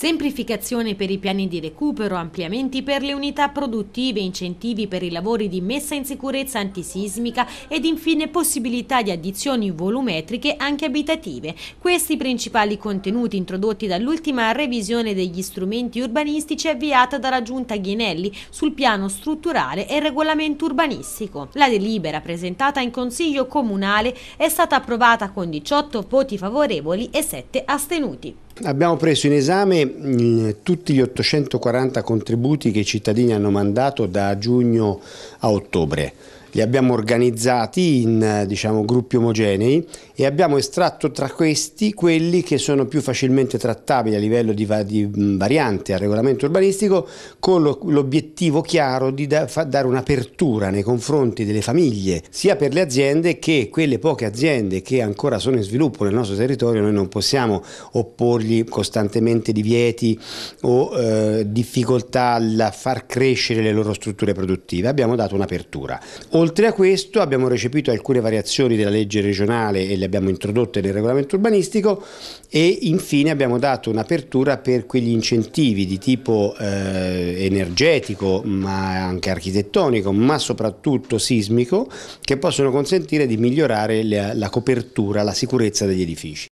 Semplificazione per i piani di recupero, ampliamenti per le unità produttive, incentivi per i lavori di messa in sicurezza antisismica ed infine possibilità di addizioni volumetriche anche abitative. Questi principali contenuti introdotti dall'ultima revisione degli strumenti urbanistici avviata dalla Giunta Ghinelli sul piano strutturale e regolamento urbanistico. La delibera presentata in Consiglio Comunale è stata approvata con 18 voti favorevoli e 7 astenuti abbiamo preso in esame mm, tutti gli 840 contributi che i cittadini hanno mandato da giugno a ottobre li abbiamo organizzati in diciamo, gruppi omogenei e abbiamo estratto tra questi quelli che sono più facilmente trattabili a livello di, di variante al regolamento urbanistico con l'obiettivo chiaro di da dare un'apertura nei confronti delle famiglie, sia per le aziende che quelle poche aziende che ancora sono in sviluppo nel nostro territorio, noi non possiamo opporgli costantemente divieti o eh, difficoltà a far crescere le loro strutture produttive, abbiamo dato un'apertura Oltre a questo abbiamo recepito alcune variazioni della legge regionale e le abbiamo introdotte nel regolamento urbanistico e infine abbiamo dato un'apertura per quegli incentivi di tipo eh, energetico ma anche architettonico ma soprattutto sismico che possono consentire di migliorare la, la copertura, la sicurezza degli edifici.